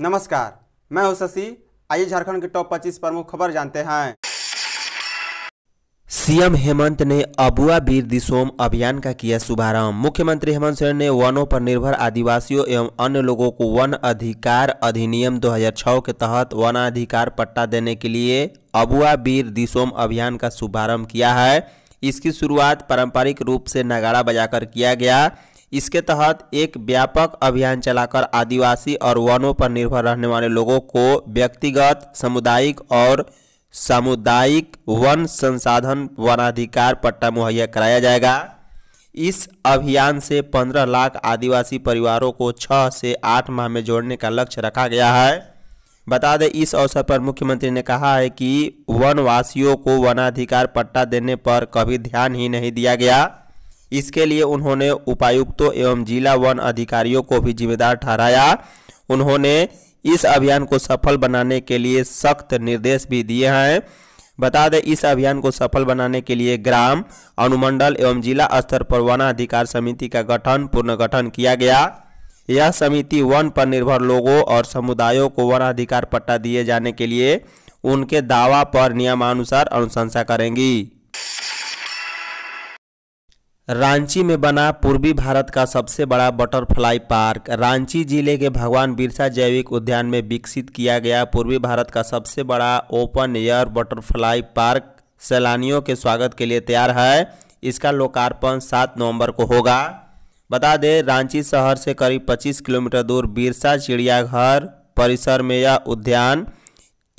नमस्कार मैं हूं शशि आइए झारखंड के टॉप 25 प्रमुख खबर जानते हैं सीएम हेमंत ने अबुआ बीर दिसोम अभियान का किया शुभारंभ मुख्यमंत्री हेमंत सोरेन ने वनों पर निर्भर आदिवासियों एवं अन्य लोगों को वन अधिकार अधिनियम 2006 के तहत वनाधिकार पट्टा देने के लिए अबुआ बीर दिसोम अभियान का शुभारंभ किया है इसकी शुरुआत पारंपरिक रूप से नगाड़ा बजाकर किया गया इसके तहत एक व्यापक अभियान चलाकर आदिवासी और वनों पर निर्भर रहने वाले लोगों को व्यक्तिगत सामुदायिक और सामुदायिक वन संसाधन वनाधिकार पट्टा मुहैया कराया जाएगा इस अभियान से 15 लाख आदिवासी परिवारों को 6 से 8 माह में जोड़ने का लक्ष्य रखा गया है बता दें इस अवसर पर मुख्यमंत्री ने कहा है कि वनवासियों को वनाधिकार पट्टा देने पर कभी ध्यान ही नहीं दिया गया इसके लिए उन्होंने उपायुक्तों एवं जिला वन अधिकारियों को भी जिम्मेदार ठहराया उन्होंने इस अभियान को सफल बनाने के लिए सख्त निर्देश भी दिए हैं बता दें इस अभियान को सफल बनाने के लिए ग्राम अनुमंडल एवं जिला स्तर पर वनाधिकार समिति का गठन पुनर्गठन किया गया यह समिति वन पर निर्भर लोगों और समुदायों को वन अधिकार पट्टा दिए जाने के लिए उनके दावा पर नियमानुसार अनुशंसा करेंगी रांची में बना पूर्वी भारत का सबसे बड़ा बटरफ्लाई पार्क रांची जिले के भगवान बिरसा जैविक उद्यान में विकसित किया गया पूर्वी भारत का सबसे बड़ा ओपन एयर बटरफ्लाई पार्क सैलानियों के स्वागत के लिए तैयार है इसका लोकार्पण सात नवंबर को होगा बता दें रांची शहर से करीब 25 किलोमीटर दूर बिरसा चिड़ियाघर परिसर में यह उद्यान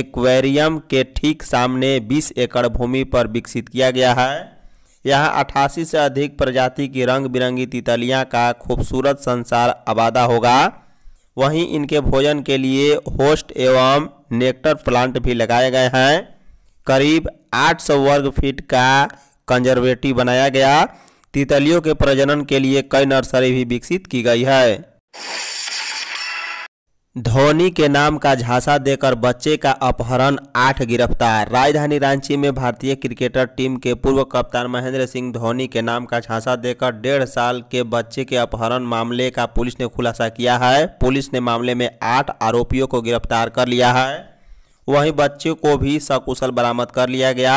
एक्वेरियम के ठीक सामने 20 एकड़ भूमि पर विकसित किया गया है यहाँ अठासी से अधिक प्रजाति की रंग बिरंगी तितलियाँ का खूबसूरत संसार आबादा होगा वहीं इनके भोजन के लिए होस्ट एवं नेक्टर प्लांट भी लगाए गए हैं करीब 800 वर्ग फीट का कंजर्वेटिव बनाया गया तितलियों के प्रजनन के लिए कई नर्सरी भी विकसित की गई है धोनी के नाम का झांसा देकर बच्चे का अपहरण आठ गिरफ्तार राजधानी रांची में भारतीय क्रिकेटर टीम के पूर्व कप्तान महेंद्र सिंह धोनी के नाम का झांसा देकर डेढ़ साल के बच्चे के अपहरण मामले का पुलिस ने खुलासा किया है पुलिस ने मामले में आठ आरोपियों को गिरफ्तार कर लिया है वहीं बच्चे को भी सकुशल बरामद कर लिया गया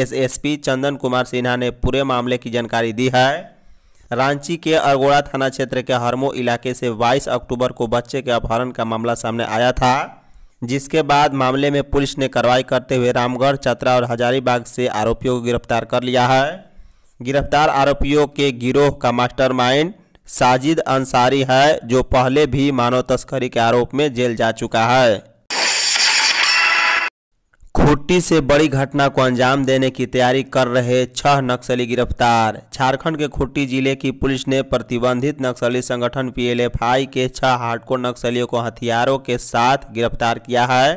एसएसपी चंदन कुमार सिन्हा ने पूरे मामले की जानकारी दी है रांची के अरगोड़ा थाना क्षेत्र के हरमो इलाके से 22 अक्टूबर को बच्चे के अपहरण का मामला सामने आया था जिसके बाद मामले में पुलिस ने कार्रवाई करते हुए रामगढ़ चतरा और हजारीबाग से आरोपियों को गिरफ्तार कर लिया है गिरफ्तार आरोपियों के गिरोह का मास्टरमाइंड साजिद अंसारी है जो पहले भी मानव तस्करी के आरोप में जेल जा चुका है खूटी से बड़ी घटना को अंजाम देने की तैयारी कर रहे छह नक्सली गिरफ्तार झारखंड के खूटी जिले की पुलिस ने प्रतिबंधित नक्सली संगठन पीएलएफआई के छह हार्डकोर नक्सलियों को हथियारों के साथ गिरफ्तार किया है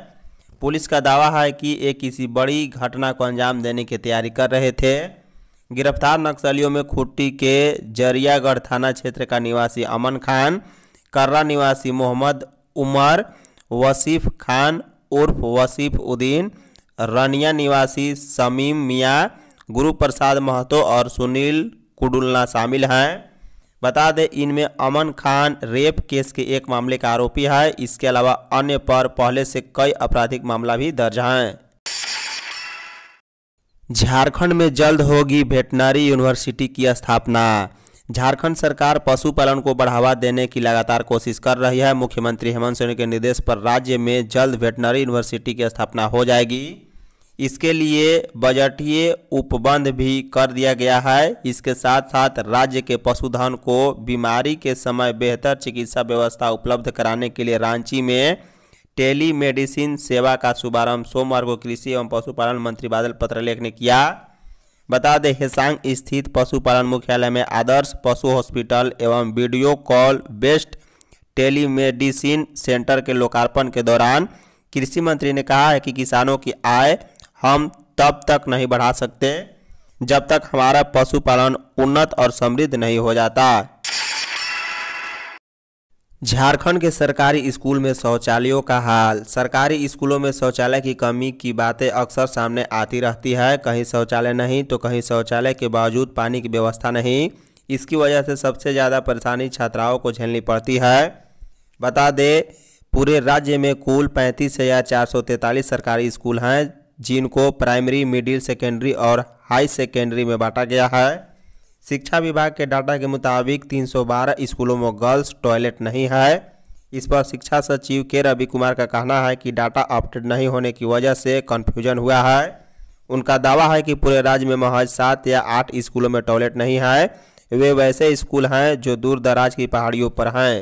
पुलिस का दावा है कि ये किसी बड़ी घटना को अंजाम देने की तैयारी कर रहे थे गिरफ्तार नक्सलियों में खुट्टी के जरियागढ़ थाना क्षेत्र का निवासी अमन खान कर्रा निवासी मोहम्मद उमर वसीफ खान उर्फ वसीफ उद्दीन रनिया निवासी समीम मियाँ गुरु प्रसाद महतो और सुनील कुडुलना शामिल हैं बता दें इनमें अमन खान रेप केस के एक मामले का आरोपी है इसके अलावा अन्य पर पहले से कई आपराधिक मामला भी दर्ज हैं झारखंड में जल्द होगी वेटनरी यूनिवर्सिटी की स्थापना झारखंड सरकार पशुपालन को बढ़ावा देने की लगातार कोशिश कर रही है मुख्यमंत्री हेमंत सोरेन के निर्देश पर राज्य में जल्द वेटनरी यूनिवर्सिटी की स्थापना हो जाएगी इसके लिए बजटीय उपबंध भी कर दिया गया है इसके साथ साथ राज्य के पशुधन को बीमारी के समय बेहतर चिकित्सा व्यवस्था उपलब्ध कराने के लिए रांची में टेली मेडिसिन सेवा का शुभारंभ सोमवार को कृषि एवं पशुपालन मंत्री बादल पत्रलेख ने किया बता दें हेसांग स्थित पशुपालन मुख्यालय में आदर्श पशु हॉस्पिटल एवं video call based telemedicine centre के लोकार्पण के दौरान कृषि मंत्री ने कहा है कि किसानों की आय हम तब तक नहीं बढ़ा सकते जब तक हमारा पशुपालन उन्नत और समृद्ध नहीं हो जाता झारखंड के सरकारी स्कूल में शौचालयों का हाल सरकारी स्कूलों में शौचालय की कमी की बातें अक्सर सामने आती रहती है कहीं शौचालय नहीं तो कहीं शौचालय के बावजूद पानी की व्यवस्था नहीं इसकी वजह से सबसे ज़्यादा परेशानी छात्राओं को झेलनी पड़ती है बता दें पूरे राज्य में कुल पैंतीस हज़ार चार सौ तैंतालीस सरकारी स्कूल हैं जिनको प्राइमरी मिडिल सेकेंडरी और हाई सेकेंडरी में बांटा गया है शिक्षा विभाग के डाटा के मुताबिक 312 स्कूलों में गर्ल्स टॉयलेट नहीं है इस पर शिक्षा सचिव के रवि कुमार का कहना है कि डाटा अपडेट नहीं होने की वजह से कन्फ्यूजन हुआ है उनका दावा है कि पूरे राज्य में महज सात या आठ स्कूलों में टॉयलेट नहीं है वे वैसे स्कूल हैं जो दूर दराज की पहाड़ियों पर हैं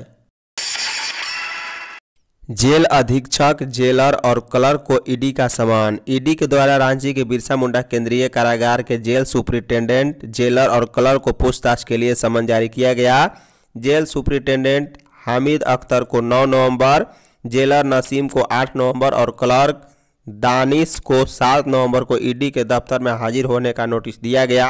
जेल अधीक्षक जेलर और क्लर्क को ईडी का समान ईडी के द्वारा रांची के बिरसा मुंडा केंद्रीय कारागार के जेल सुपरिटेंडेंट जेलर और क्लर्क को पूछताछ के लिए समन जारी किया गया जेल सुपरिटेंडेंट हामिद अख्तर को 9 नवंबर जेलर नसीम को 8 नवंबर और क्लर्क दानिश को 7 नवंबर को ईडी के दफ्तर में हाजिर होने का नोटिस दिया गया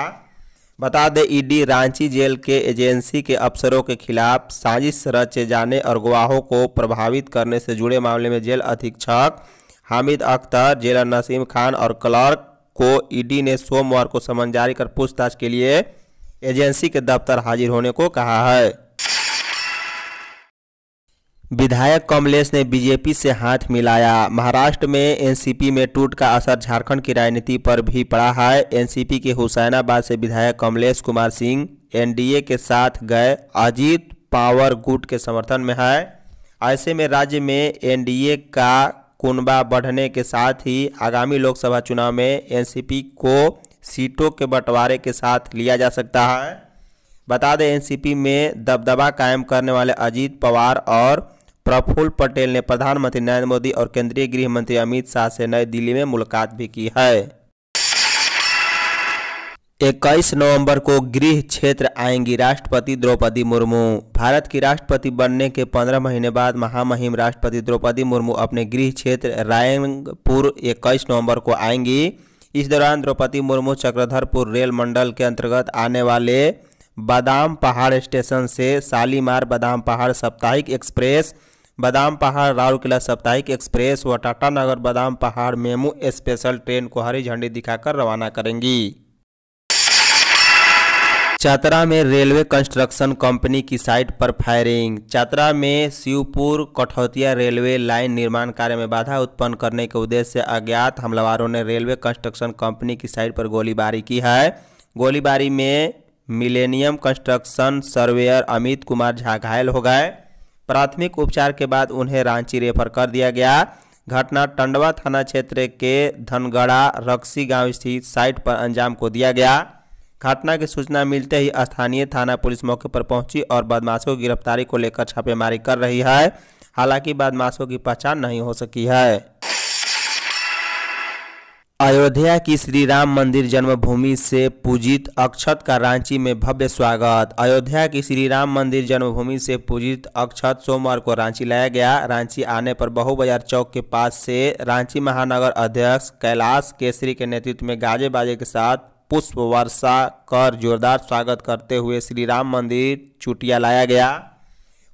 बता दें ईडी रांची जेल के एजेंसी के अफसरों के खिलाफ साजिश रचे जाने और गवाहों को प्रभावित करने से जुड़े मामले में जेल अधीक्षक हामिद अख्तर जेलर नसीम खान और क्लर्क को ईडी ने सोमवार को समन जारी कर पूछताछ के लिए एजेंसी के दफ्तर हाजिर होने को कहा है विधायक कमलेश ने बीजेपी से हाथ मिलाया महाराष्ट्र में एनसीपी में टूट का असर झारखंड की राजनीति पर भी पड़ा है एनसीपी के हुसैनाबाद से विधायक कमलेश कुमार सिंह एनडीए के साथ गए अजीत पावर गुट के समर्थन में है ऐसे में राज्य में एनडीए का कुनबा बढ़ने के साथ ही आगामी लोकसभा चुनाव में एनसीपी को सीटों के बंटवारे के साथ लिया जा सकता है बता दें एनसीपी में दबदबा कायम करने वाले अजीत पवार और प्रफुल्ल पटेल ने प्रधानमंत्री नरेंद्र मोदी और केंद्रीय गृह मंत्री अमित शाह से नई दिल्ली में मुलाकात भी की है इक्कीस नवंबर को गृह क्षेत्र आएंगी राष्ट्रपति द्रौपदी मुर्मू भारत की राष्ट्रपति बनने के 15 महीने बाद महामहिम राष्ट्रपति द्रौपदी मुर्मू अपने गृह क्षेत्र रायपुर 21 नवंबर को आएंगी इस दौरान द्रौपदी मुर्मू चक्रधरपुर रेल मंडल के अंतर्गत आने वाले बादाम पहाड़ स्टेशन से शालीमार बादाम पहाड़ साप्ताहिक एक्सप्रेस बादाम पहाड़ राउरकेला साप्ताहिक एक्सप्रेस व टाटानगर बादाम पहाड़ मेमू स्पेशल ट्रेन को हरी झंडी दिखाकर रवाना करेंगी चतरा में रेलवे कंस्ट्रक्शन कंपनी की साइट पर फायरिंग चतरा में शिवपुर कठौतिया रेलवे लाइन निर्माण कार्य में बाधा उत्पन्न करने के उद्देश्य से अज्ञात हमलावरों ने रेलवे कंस्ट्रक्शन कंपनी की साइट पर गोलीबारी की है गोलीबारी में Millennium Construction surveyor Amit Kumar Jha घायल हो गए प्राथमिक उपचार के बाद उन्हें रांची रेफर कर दिया गया घटना टंडवा थाना क्षेत्र के धनगढ़ा रक्सी गांव स्थित साइट पर अंजाम को दिया गया घटना की सूचना मिलते ही स्थानीय थाना पुलिस मौके पर पहुंची और बदमाशों की गिरफ्तारी को लेकर छापेमारी कर रही है हालांकि बदमाशों की पहचान नहीं हो सकी है अयोध्या की श्री राम मंदिर जन्मभूमि से पूजित अक्षत का रांची में भव्य स्वागत अयोध्या की श्री राम मंदिर जन्मभूमि से पूजित अक्षत सोमवार को रांची लाया गया रांची आने पर बहु बाजार चौक के पास से रांची महानगर अध्यक्ष कैलाश केसरी के नेतृत्व में गाजे बाजे के साथ पुष्प वर्षा कर जोरदार स्वागत करते हुए श्री राम मंदिर चुटिया लाया गया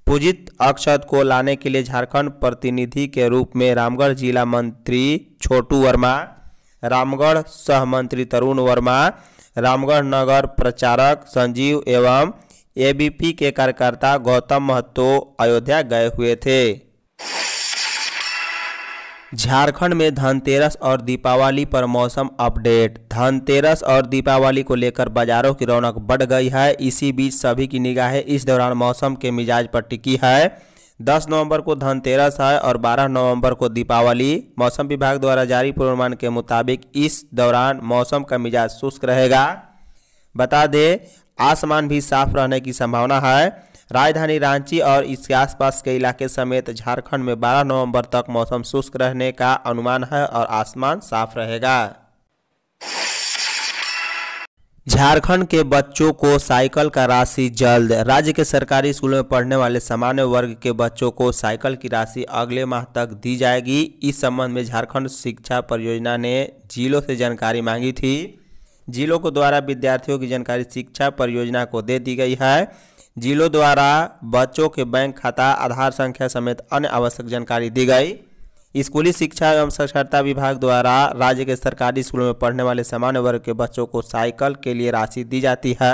पूजित अक्षत को लाने के लिए झारखंड प्रतिनिधि के रूप में रामगढ़ जिला मंत्री छोटू वर्मा रामगढ़ सहमंत्री तरुण वर्मा रामगढ़ नगर प्रचारक संजीव एवं एबीपी के कार्यकर्ता गौतम महतो अयोध्या गए हुए थे झारखंड में धनतेरस और दीपावली पर मौसम अपडेट धनतेरस और दीपावली को लेकर बाजारों की रौनक बढ़ गई है इसी बीच सभी की निगाहें इस दौरान मौसम के मिजाज पर टिकी है 10 नवंबर को धनतेरस है और 12 नवंबर को दीपावली मौसम विभाग द्वारा जारी पूर्वानुमान के मुताबिक इस दौरान मौसम का मिजाज शुष्क रहेगा बता दें आसमान भी साफ रहने की संभावना है राजधानी रांची और इसके आसपास के इलाके समेत झारखंड में 12 नवंबर तक मौसम शुष्क रहने का अनुमान है और आसमान साफ रहेगा झारखंड के बच्चों को साइकिल का राशि जल्द राज्य के सरकारी स्कूलों में पढ़ने वाले सामान्य वर्ग के बच्चों को साइकिल की राशि अगले माह तक दी जाएगी इस संबंध में झारखंड शिक्षा परियोजना ने जिलों से जानकारी मांगी थी जिलों को द्वारा विद्यार्थियों की जानकारी शिक्षा परियोजना को दे दी गई है जिलों द्वारा बच्चों के बैंक खाता आधार संख्या समेत अन्य आवश्यक जानकारी दी गई स्कूली शिक्षा एवं साक्षरता विभाग द्वारा राज्य के सरकारी स्कूलों में पढ़ने वाले सामान्य वर्ग के बच्चों को साइकिल के लिए राशि दी जाती है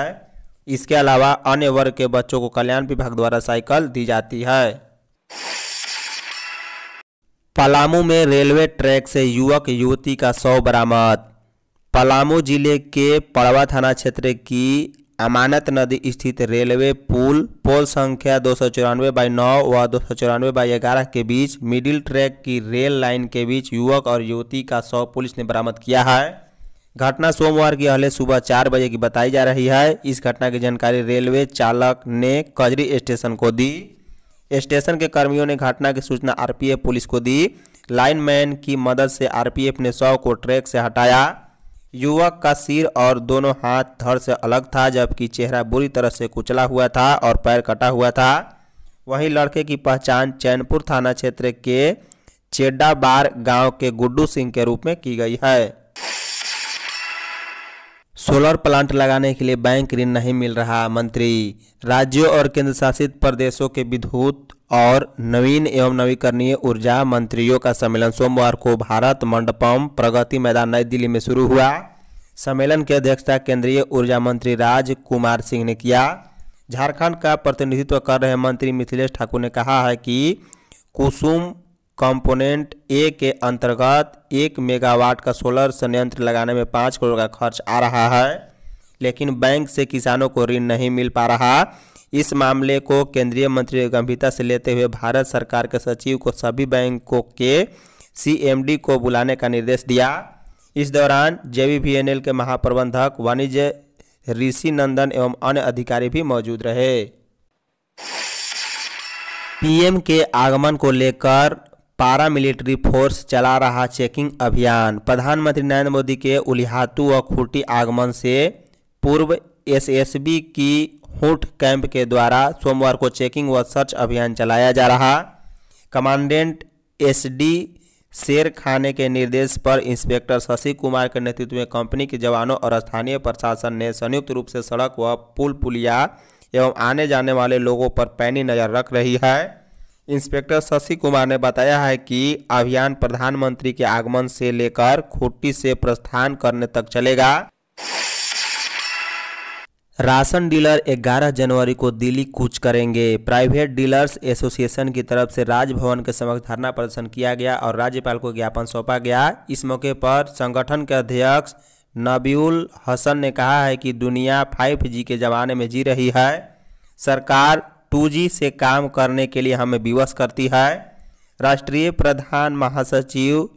इसके अलावा अन्य वर्ग के बच्चों को कल्याण विभाग द्वारा साइकिल दी जाती है पलामू में रेलवे ट्रैक से युवक युवती का शव बरामद पलामू जिले के पड़वा थाना क्षेत्र की अमानत नदी स्थित रेलवे पुल पोल संख्या दो सौ चौरानवे बाई नौ व दो सौ चौरानवे बाई ग्यारह के बीच मिडिल ट्रैक की रेल लाइन के बीच युवक और युवती का शव पुलिस ने बरामद किया है घटना सोमवार की अहले सुबह चार बजे की बताई जा रही है इस घटना की जानकारी रेलवे चालक ने कजरी स्टेशन को दी स्टेशन के कर्मियों ने घटना की सूचना आरपीएफ पुलिस को दी लाइनमैन की मदद से आरपीएफ ने शव को ट्रैक से हटाया युवक का सिर और दोनों हाथ धड़ से अलग था जबकि चेहरा बुरी तरह से कुचला हुआ था और पैर कटा हुआ था वहीं लड़के की पहचान चैनपुर थाना क्षेत्र के चेड्डाबार गांव के गुड्डू सिंह के रूप में की गई है सोलर प्लांट लगाने के लिए बैंक ऋण नहीं मिल रहा मंत्री राज्यों और केंद्र शासित प्रदेशों के विद्युत और नवीन एवं नवीकरणीय ऊर्जा मंत्रियों का सम्मेलन सोमवार को भारत मंडपम प्रगति मैदान नई दिल्ली में शुरू हुआ सम्मेलन की अध्यक्षता केंद्रीय ऊर्जा मंत्री राज कुमार सिंह ने किया झारखंड का प्रतिनिधित्व कर रहे मंत्री मिथिलेश ठाकुर ने कहा है कि कुसुम कंपोनेंट ए के अंतर्गत एक मेगावाट का सोलर संयंत्र लगाने में पाँच करोड़ का खर्च आ रहा है लेकिन बैंक से किसानों को ऋण नहीं मिल पा रहा इस मामले को केंद्रीय मंत्री गंभीरता से लेते हुए भारत सरकार के सचिव को सभी बैंकों के सीएमडी को बुलाने का निर्देश दिया इस दौरान जेवीबीएनएल के महाप्रबंधक वाणिज्य ऋषि नंदन एवं अन्य अधिकारी भी मौजूद रहे पीएम के आगमन को लेकर पारा मिलिट्री फोर्स चला रहा चेकिंग अभियान प्रधानमंत्री नरेंद्र मोदी के उलिहातु व खूटी आगमन से पूर्व एसएसबी की हुट कैंप के द्वारा सोमवार को चेकिंग व सर्च अभियान चलाया जा रहा कमांडेंट एसडी शेर खाने के निर्देश पर इंस्पेक्टर शशि कुमार के नेतृत्व में कंपनी के जवानों और स्थानीय प्रशासन ने संयुक्त रूप से सड़क व पुल पुलिया एवं आने जाने वाले लोगों पर पैनी नज़र रख रही है इंस्पेक्टर शशि कुमार ने बताया है कि अभियान प्रधानमंत्री के आगमन से लेकर खुट्टी से प्रस्थान करने तक चलेगा राशन डीलर 11 जनवरी को दिल्ली कूच करेंगे प्राइवेट डीलर्स एसोसिएशन की तरफ से राजभवन के समक्ष धरना प्रदर्शन किया गया और राज्यपाल को ज्ञापन सौंपा गया इस मौके पर संगठन के अध्यक्ष नबीउल हसन ने कहा है कि दुनिया 5G के ज़माने में जी रही है सरकार 2G से काम करने के लिए हमें विवश करती है राष्ट्रीय प्रधान महासचिव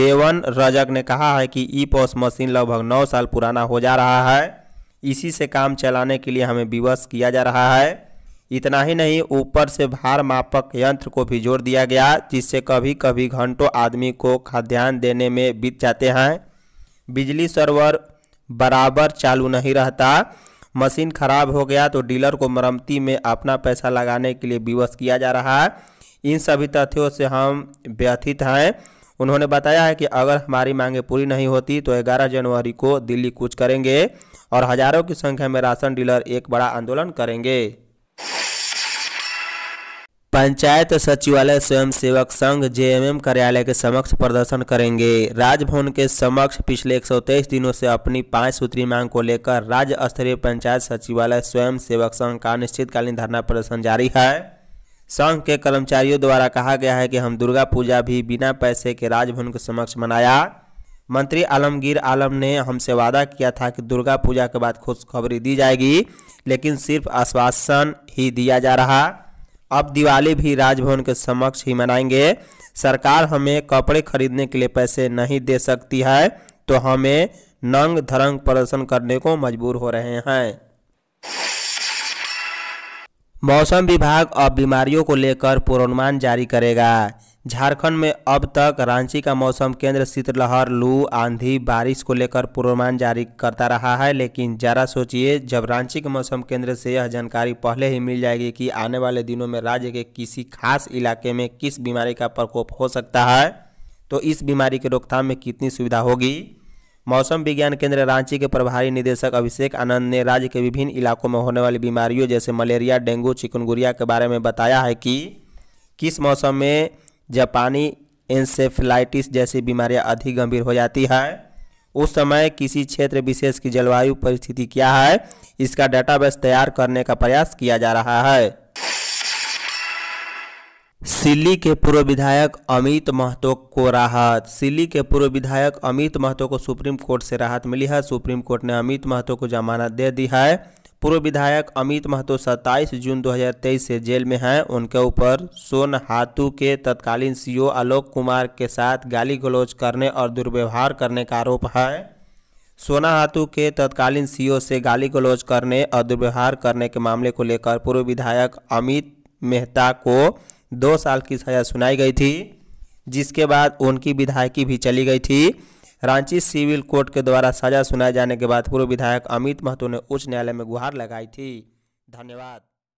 देवन रजक ने कहा है कि ई पॉस मशीन लगभग नौ साल पुराना हो जा रहा है इसी से काम चलाने के लिए हमें विवश किया जा रहा है इतना ही नहीं ऊपर से भार मापक यंत्र को भी जोड़ दिया गया जिससे कभी कभी घंटों आदमी को खाद्यान्न देने में बीत जाते हैं बिजली सर्वर बराबर चालू नहीं रहता मशीन खराब हो गया तो डीलर को मरम्मती में अपना पैसा लगाने के लिए विवश किया जा रहा है इन सभी तथ्यों से हम व्यथित हैं उन्होंने बताया है कि अगर हमारी मांगें पूरी नहीं होती तो 11 जनवरी को दिल्ली कूच करेंगे और हजारों की संख्या में राशन डीलर एक बड़ा आंदोलन करेंगे पंचायत सचिवालय स्वयं सेवक संघ जेएमएम कार्यालय के समक्ष प्रदर्शन करेंगे राजभवन के समक्ष पिछले 123 दिनों से अपनी पांच सूत्री मांग को लेकर राज्य स्तरीय पंचायत सचिवालय स्वयं सेवक संघ का अनिश्चितकालीन धरना प्रदर्शन जारी है संघ के कर्मचारियों द्वारा कहा गया है कि हम दुर्गा पूजा भी बिना पैसे के राजभवन के समक्ष मनाया मंत्री आलमगीर आलम ने हमसे वादा किया था कि दुर्गा पूजा के बाद खुशखबरी दी जाएगी लेकिन सिर्फ आश्वासन ही दिया जा रहा अब दिवाली भी राजभवन के समक्ष ही मनाएंगे सरकार हमें कपड़े खरीदने के लिए पैसे नहीं दे सकती है तो हमें नंग धरंग प्रदर्शन करने को मजबूर हो रहे हैं मौसम विभाग अब बीमारियों को लेकर पूर्वानुमान जारी करेगा झारखंड में अब तक रांची का मौसम केंद्र शीतलहर लू आंधी बारिश को लेकर पूर्वानुमान जारी करता रहा है लेकिन जरा सोचिए जब रांची के मौसम केंद्र से यह जानकारी पहले ही मिल जाएगी कि आने वाले दिनों में राज्य के किसी खास इलाके में किस बीमारी का प्रकोप हो सकता है तो इस बीमारी की रोकथाम में कितनी सुविधा होगी मौसम विज्ञान केंद्र रांची के प्रभारी निदेशक अभिषेक आनंद ने राज्य के विभिन्न इलाकों में होने वाली बीमारियों जैसे मलेरिया डेंगू चिकनगुरिया के बारे में बताया है कि किस मौसम में जापानी इंसेफ्लाइटिस जैसी बीमारियां अधिक गंभीर हो जाती है उस समय किसी क्षेत्र विशेष की जलवायु परिस्थिति क्या है इसका डेटाबेस तैयार करने का प्रयास किया जा रहा है सिल्ली के पूर्व विधायक अमित महतो को राहत सिल्ली के पूर्व विधायक अमित महतो को सुप्रीम कोर्ट से राहत मिली है सुप्रीम कोर्ट ने अमित महतो को जमानत दे दी है पूर्व विधायक अमित महतो 27 जून 2023 से जेल में हैं उनके ऊपर सोन हाथू के तत्कालीन सीईओ आलोक कुमार के साथ गाली गलौज करने और दुर्व्यवहार करने का आरोप है सोना हाथू के तत्कालीन सीईओ से गाली गलौज करने और दुर्व्यवहार करने के मामले को लेकर पूर्व विधायक अमित मेहता को दो साल की सजा सुनाई गई थी जिसके बाद उनकी विधायकी भी चली गई थी रांची सिविल कोर्ट के द्वारा सजा सुनाए जाने के बाद पूर्व विधायक अमित महतो ने उच्च न्यायालय में गुहार लगाई थी धन्यवाद